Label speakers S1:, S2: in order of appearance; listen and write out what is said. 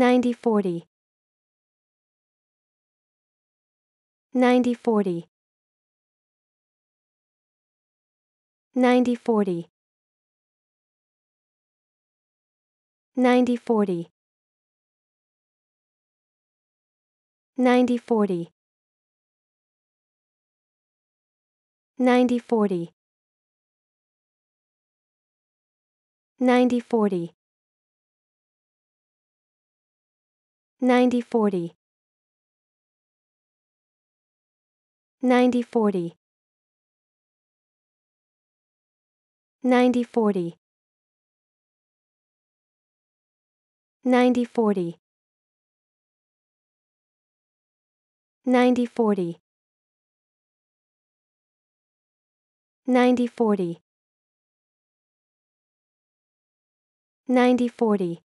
S1: 9040 9040 9040 9040 9040 9040 9040 9040 9040 9040 9040 9040 9040 9040